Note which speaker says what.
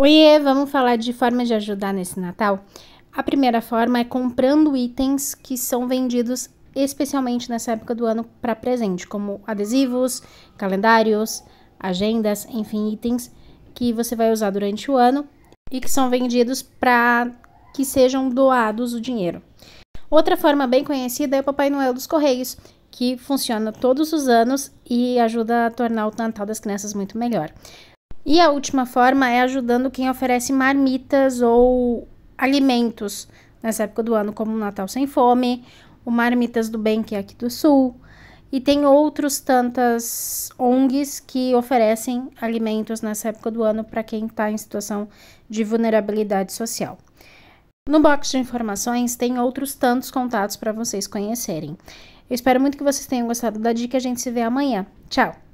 Speaker 1: Oiê, vamos falar de formas de ajudar nesse Natal? A primeira forma é comprando itens que são vendidos especialmente nessa época do ano para presente, como adesivos, calendários, agendas, enfim, itens que você vai usar durante o ano e que são vendidos para que sejam doados o dinheiro. Outra forma bem conhecida é o Papai Noel dos Correios, que funciona todos os anos e ajuda a tornar o Natal das crianças muito melhor. E a última forma é ajudando quem oferece marmitas ou alimentos nessa época do ano, como o Natal Sem Fome, o Marmitas do Bem, que é aqui do Sul, e tem outros tantas ONGs que oferecem alimentos nessa época do ano para quem está em situação de vulnerabilidade social. No box de informações tem outros tantos contatos para vocês conhecerem. Eu espero muito que vocês tenham gostado da dica. A gente se vê amanhã. Tchau!